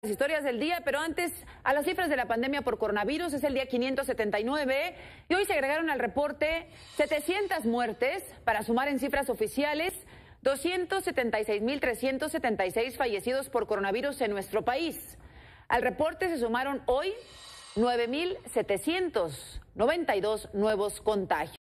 Las historias del día, pero antes a las cifras de la pandemia por coronavirus, es el día 579 y hoy se agregaron al reporte 700 muertes para sumar en cifras oficiales 276.376 fallecidos por coronavirus en nuestro país. Al reporte se sumaron hoy 9.792 nuevos contagios.